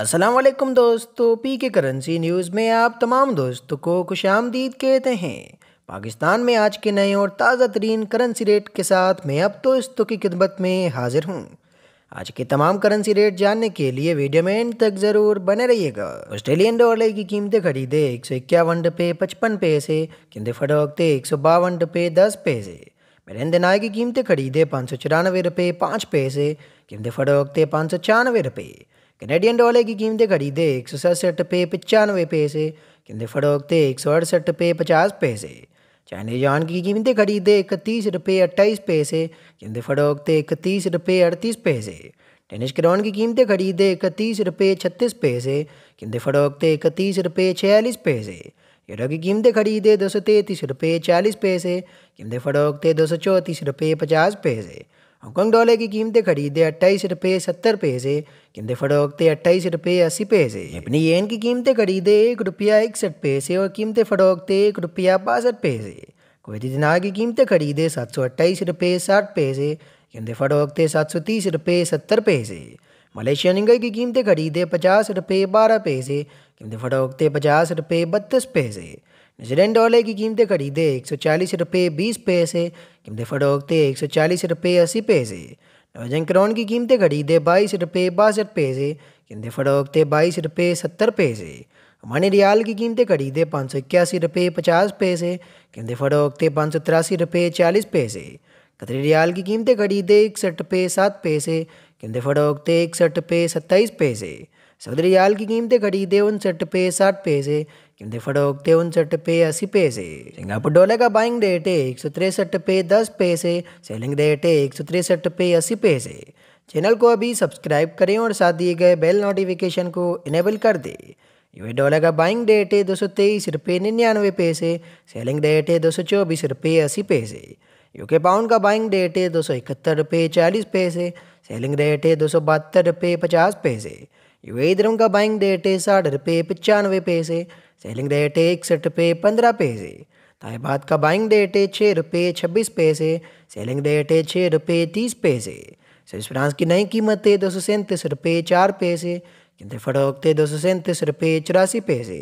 असलम दोस्तों पी के currency news में आप तमाम दोस्तों को खुश आमदीद कहते हैं पाकिस्तान में आज के नए और ताज़ा तरीन करेंसी रेट के साथ मैं अब दोस्तों की खिदमत में हाजिर हूँ आज के तमाम करेंसी रेट जानने के लिए वीडियो में एंड तक ज़रूर बने रहिएगा ऑस्ट्रेलियन डॉलर की कीमतें खरीदे एक सौ इक्यावन रुपये पचपन पैसे कीमतें फटोकते एक सौ बावन रुपये दस पैसे मेरेन दिनाए की कीमतें खरीदे पाँच सौ चौरानवे रुपये पाँच पैसे कीमतें फटोकते पाँच सौ छियानवे रुपये कनेडियन डॉलर की कीमतें खरीदे एक सौ सड़सठ पे पचानवे पैसे कीमतें फरोखते एक सौ अड़सठ पे पचास पैसे चाइनीज यान की कीमतें खरीदे इकतीस रुपये अट्ठाईस पैसे कीमतें फरोखते इकतीस रुपये अड़तीस पैसे टेनिस क्राउन की कीमतें खरीदे इकतीस रुपये छत्तीस पैसे कीमतें फरोखते इकतीस रुपये छियालीस पैसे यूरो की कीमतें खरीदे दो सौ तैंतीस रुपये चालीस पैसे कीमतें फरोखते दो सौ चौंतीस रुपये पचास पैसे हांगकॉन्ग डॉलर की कीमतें खरीदे अट्ठाईस रुपये सत्तर पैसे कीमतें फरोखते अट्ठाईस रुपये अस्सी पैसे अपनी येन की कीमतें खरीदे एक रुपया इकसठ पैसे और कीमतें फरोखते एक रुपया बासठ पैसे कुवैती दिनार की कीमतें खरीदे सात सौ अट्ठाईस रुपये साठ पैसे कीमतें फरोखते सात सौ तीस रुपये सत्तर पैसे मलेशिया निंगई की कीमतें खरीदे पचास रुपये बारह पैसे कीमतें फरोखते पचास रुपये बत्तीस पैसे न्यूजीलैंड डॉलर की कीमतें खरीदे एक सौ चालीस रुपये बीस पैसे कीमतें फरोखते एक सौ चालीस रुपये अस्सी पैसे नवजन करौन की कीमतें खरीदे बाईस रुपये बासठ पैसे कीमतें फरोखते बाईस रुपये सत्तर पैसे हमारे रियाल की कीमतें खरीदे पाँच सौ इक्यासी रुपये पचास पैसे कीमतें फरोखते पाँच सौ तिरासी रुपये चालीस पैसे कतरी रियाल की कीमतें खरीदे इकसठ रुपये सात पैसे कीमतें फरोखते इकसठ रुपये सत्ताईस पैसे सदरियाल की कीमतें घटी खरीदे उनसठ पे साठ पे से कीमतें फड़ोकते उनसठ पे अस्सी पे से सिंगापुर डॉलर का बाइंग रेट है एक सौ तिरसठ पे दस पे से सेलिंग रेट है एक सौ तिरसठ पे अस्सी पे से चैनल को अभी सब्सक्राइब करें और साथ दिए गए बेल नोटिफिकेशन को इनेबल कर दें यूए डॉलर का बाइंग रेट है दो सौ तेईस रुपये निन्यानवे पैसे सेलिंग रेट है दो सौ चौबीस रुपये अस्सी पैसे यूके पाउंड का बाइंग रेट है दो सौ इकहत्तर रुपये चालीस पैसे सेलिंग रेट है दो सौ बहत्तर रुपये पचास पैसे इधर उनका बाइंग रेट है साठ रुपये पचानवे पैसे सेलिंग रेट है इकसठ रुपये पंद्रह पैसे ताइबाद का बाइंग रेट है छः रुपये छब्बीस पैसे सेलिंग रेट है छः रुपये तीस पैसे स्विस फ्रांस की नई कीमत है दो सौ सैंतीस रुपये चार पैसे किंतु फटोकते दो सौ सैंतीस रुपये चौरासी पैसे